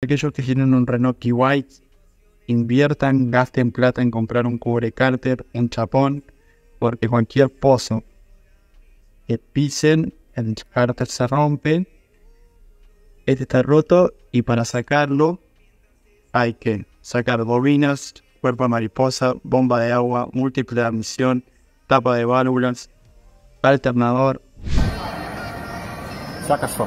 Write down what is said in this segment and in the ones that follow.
Aquellos que tienen un Renault White inviertan, gasten plata en comprar un cubre cárter, un chapón, porque cualquier pozo que pisen, el cárter se rompe, este está roto y para sacarlo hay que sacar bobinas, cuerpo de mariposa, bomba de agua, múltiple admisión, tapa de válvulas, alternador. Saca eso.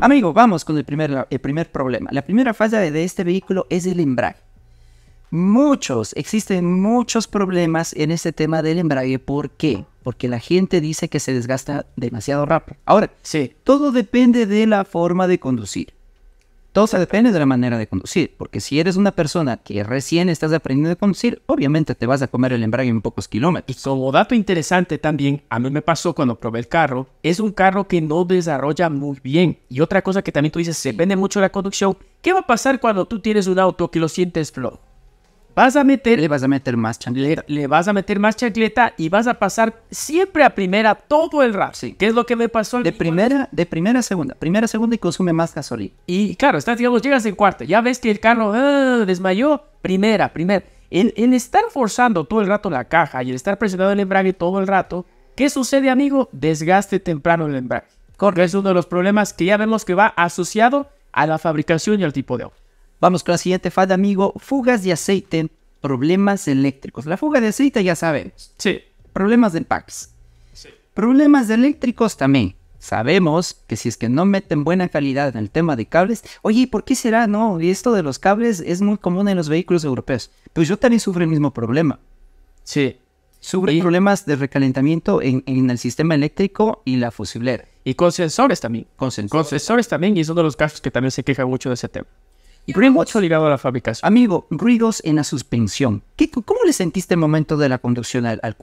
Amigo, vamos con el primer, el primer problema. La primera falla de este vehículo es el embrague. Muchos, existen muchos problemas en este tema del embrague. ¿Por qué? Porque la gente dice que se desgasta demasiado rápido. Ahora, sí. todo depende de la forma de conducir. Todo se depende de la manera de conducir, porque si eres una persona que recién estás aprendiendo a conducir, obviamente te vas a comer el embrague en pocos kilómetros. Y como dato interesante también, a mí me pasó cuando probé el carro, es un carro que no desarrolla muy bien. Y otra cosa que también tú dices, se vende mucho la conducción. ¿Qué va a pasar cuando tú tienes un auto que lo sientes flojo? vas a meter, le vas a meter más chancleta, le, vas a meter más chancleta y vas a pasar siempre a primera todo el rap. ¿Qué es lo que me pasó? De primera, de primera a segunda, primera a segunda y consume más gasolina. Y claro, estás, digamos, llegas en cuarto, ya ves que el carro ah, desmayó, primera, primera. El, estar forzando todo el rato la caja y el estar presionando el embrague todo el rato, ¿qué sucede, amigo? Desgaste temprano el embrague. corre Es uno de los problemas que ya vemos que va asociado a la fabricación y al tipo de auto. Vamos con la siguiente fada, amigo. Fugas de aceite, problemas eléctricos. La fuga de aceite ya sabemos. Sí. Problemas de packs. Sí. Problemas eléctricos también. Sabemos que si es que no meten buena calidad en el tema de cables, oye, ¿por qué será? No, Y esto de los cables es muy común en los vehículos europeos. Pues yo también sufro el mismo problema. Sí. Sufro problemas de recalentamiento en, el sistema eléctrico y la fusiblera. Y con sensores también. Con sensores. Con sensores también, y es uno de los casos que también se queja mucho de ese tema. Ruido ligado a la fabricación. Amigo, ruidos en la suspensión. ¿Qué, ¿Cómo le sentiste el momento de la conducción al, al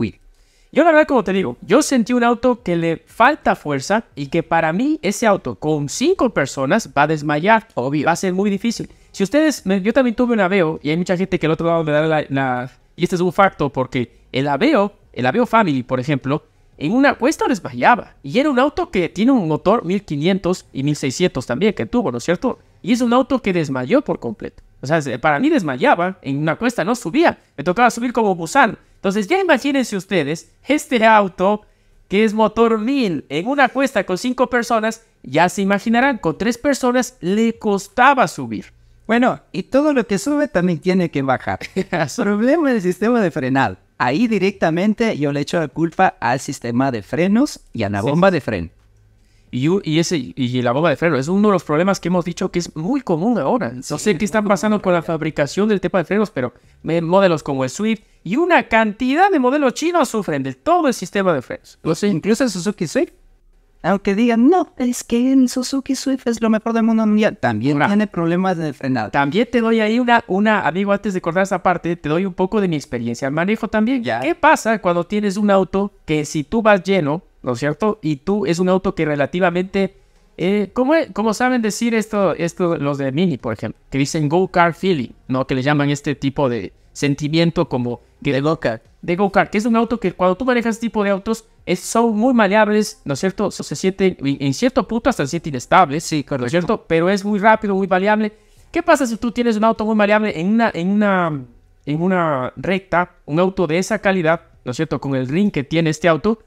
Yo la verdad, como te digo, yo sentí un auto que le falta fuerza y que para mí ese auto con cinco personas va a desmayar. Obvio. Va a ser muy difícil. Si ustedes, yo también tuve un aveo y hay mucha gente que el otro lado me da la, la... Y este es un facto porque el aveo, el aveo Family, por ejemplo, en una cuesta desmayaba. Y era un auto que tiene un motor 1500 y 1600 también que tuvo, ¿no es cierto? Y es un auto que desmayó por completo. O sea, para mí desmayaba, en una cuesta no subía, me tocaba subir como Busan. Entonces ya imagínense ustedes, este auto que es motor 1000 en una cuesta con 5 personas, ya se imaginarán, con 3 personas le costaba subir. Bueno, y todo lo que sube también tiene que bajar. Problema del sistema de frenado. Ahí directamente yo le echo la culpa al sistema de frenos y a la bomba de freno. Y, ese, y la bomba de freno es uno de los problemas que hemos dicho que es muy común ahora. No sé qué está pasando con la fabricación del tema de frenos, pero modelos como el Swift y una cantidad de modelos chinos sufren de todo el sistema de frenos. Pues incluso el Suzuki Swift. Aunque digan, no, es que el Suzuki Swift es lo mejor del mundo mundial, también tiene problemas de frenado. También te doy ahí una, una, amigo, antes de cortar esa parte, te doy un poco de mi experiencia al manejo también. ¿Qué pasa cuando tienes un auto que si tú vas lleno, ¿no es cierto? Y tú es un auto que relativamente... Eh, ¿cómo, saben decir esto, esto los de Mini, por ejemplo? Que dicen go-kart feeling, ¿no? Que le llaman este tipo de sentimiento como... de go-kart. De go que es un auto que cuando tú manejas este tipo de autos es, son muy maleables, ¿no es cierto? Se sienten, en cierto punto hasta se sienten inestables, sí, correcto. ¿no es cierto? Pero es muy rápido, muy maleable. ¿Qué pasa si tú tienes un auto muy maleable en una, en una, en una recta, un auto de esa calidad, ¿no es cierto? Con el ring que tiene este auto,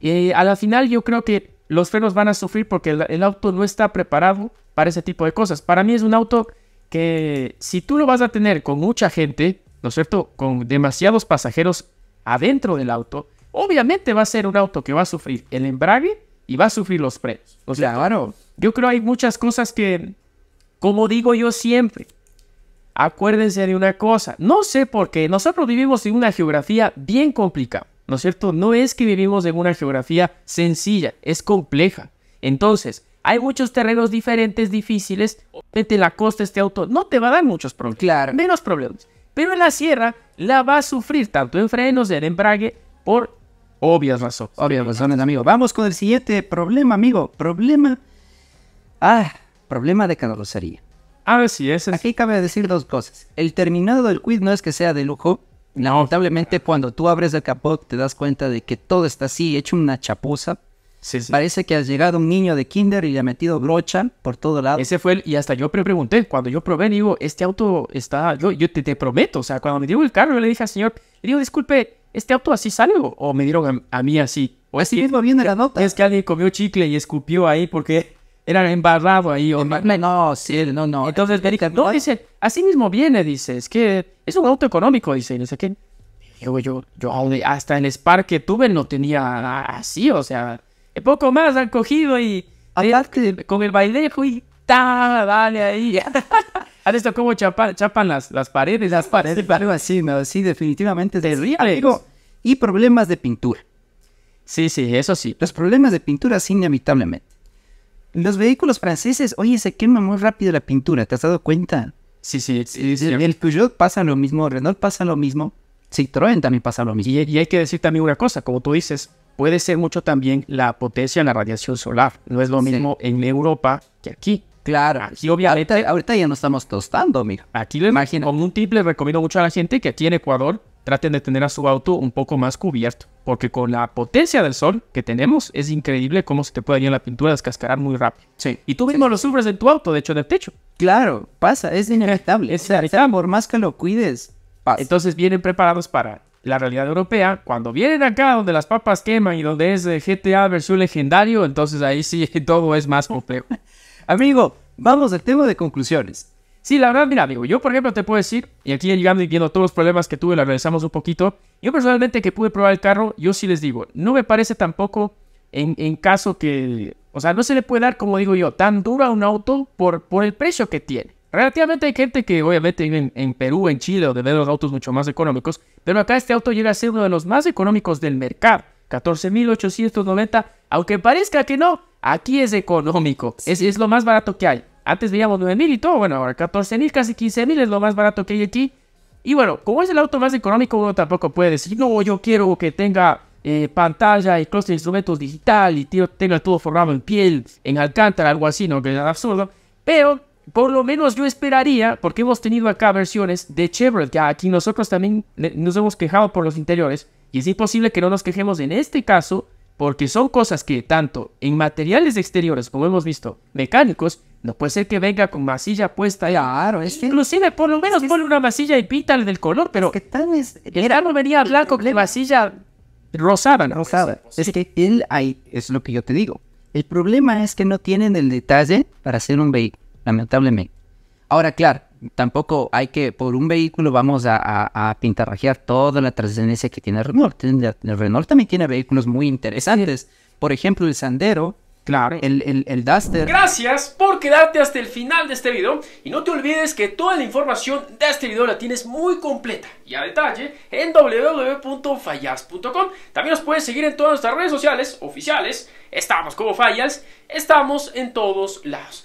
y eh, a la final yo creo que los frenos van a sufrir porque el, auto no está preparado para ese tipo de cosas. Para mí es un auto que si tú lo vas a tener con mucha gente, ¿no es cierto? Con demasiados pasajeros adentro del auto, obviamente va a ser un auto que va a sufrir el embrague y va a sufrir los frenos. O sea, claro. yo creo hay muchas cosas que, como digo yo siempre, acuérdense de una cosa, no sé por qué, nosotros vivimos en una geografía bien complicada. ¿no es cierto? No es que vivimos en una geografía sencilla, es compleja. Entonces, hay muchos terrenos diferentes, difíciles. vete la costa, este auto, no te va a dar muchos problemas. Claro. Menos problemas. Pero en la sierra la va a sufrir tanto en frenos, en embrague, por obvias razones. Obvias razones, amigo. Vamos con el siguiente problema, amigo. Problema. Ah, problema de carrocería. Ah, sí, ese es. Aquí cabe decir dos cosas. El terminado del quid no es que sea de lujo, lamentablemente cuando tú abres el capot te das cuenta de que todo está así, hecho una chapuza. Sí, Parece que ha llegado un niño de kinder y le ha metido brocha por todo lado. Ese fue el, y hasta yo pregunté, cuando yo probé, digo, este auto está, yo, te, te, prometo, o sea, cuando me dio el carro, yo le dije al señor, le digo, disculpe, ¿este auto así sale o, me dieron a, mí así? O así mismo viene la nota. Es que alguien comió chicle y escupió ahí porque eran embarrado ahí. O no, no, sí, no, no. Entonces no, dice, así mismo viene, dice, es que es un auto económico, dice, no sé qué. Yo, yo, yo hasta el Spark que tuve no tenía así, o sea, poco más han cogido y con el bailejo y ta, dale ahí. Han visto cómo chapan, las, las paredes, las paredes. Algo así, no, sí, definitivamente. Y problemas de pintura. Sí, sí, eso sí. Los problemas de pintura, sí, inevitablemente. Los vehículos franceses, oye, se quema muy rápido la pintura, ¿te has dado cuenta? Sí, sí. sí, El, Peugeot pasa lo mismo, Renault pasa lo mismo, Citroën también pasa lo mismo. Y, hay que decir también una cosa, como tú dices, puede ser mucho también la potencia en la radiación solar. No es lo mismo en Europa que aquí. Claro. Y obviamente... Ahorita, ya no estamos tostando, mira. Aquí lo imagino. Con un tip les recomiendo mucho a la gente que aquí en Ecuador traten de tener a su auto un poco más cubierto, porque con la potencia del sol que tenemos es increíble cómo se te puede ir en la pintura descascarar muy rápido. Sí. Y tú mismo lo sufres en tu auto, de hecho, en el techo. Claro, pasa, es inevitable. es por más que lo cuides, Entonces vienen preparados para la realidad europea. Cuando vienen acá, donde las papas queman y donde es eh, GTA versus legendario, entonces ahí sí todo es más complejo. Amigo, vamos al tema de conclusiones. Sí, la verdad, mira, amigo, yo por ejemplo te puedo decir, y aquí llegando y viendo todos los problemas que tuve, lo analizamos un poquito. Yo personalmente que pude probar el carro, yo sí les digo, no me parece tampoco en, en caso que, o sea, no se le puede dar, como digo yo, tan duro a un auto por, por el precio que tiene. Relativamente hay gente que obviamente vive en, Perú, en Chile, donde ven los autos mucho más económicos, pero acá este auto llega a ser uno de los más económicos del mercado. 14.890, aunque parezca que no, aquí es económico, es lo más barato que hay. Antes veíamos 9.000 y todo, bueno, ahora 14.000, casi 15.000 es lo más barato que hay aquí. Y bueno, como es el auto más económico, uno tampoco puede decir, no, yo quiero que tenga eh, pantalla y clúster de instrumentos digital y tío, tenga todo formado en piel, en alcántara, algo así, no que es absurdo. Pero por lo menos yo esperaría, porque hemos tenido acá versiones de Chevrolet, que aquí nosotros también eh, nos hemos quejado por los interiores, y es imposible que no nos quejemos en este caso porque son cosas que tanto en materiales exteriores, como hemos visto, mecánicos, no puede ser que venga con masilla puesta ya, ah, Claro, es Inclusive, por lo menos ponle una masilla y pítale del color, pero... Es que es, era no venía blanco con masilla rosada. ¿no? Rosada. Es, es que él ahí, es lo que yo te digo. El problema es que no tienen el detalle para hacer un vehículo, lamentablemente. Ahora, claro, tampoco hay que, por un vehículo vamos a, a, pintarrajear toda la trascendencia que tiene Renault. El Renault también tiene vehículos muy interesantes. Por ejemplo, el Sandero, Claro. El, el, el, Duster. Gracias por quedarte hasta el final de este video. Y no te olvides que toda la información de este video la tienes muy completa y a detalle en www.fallas.com. También nos puedes seguir en todas nuestras redes sociales oficiales. Estamos como Fallas. Estamos en todos lados.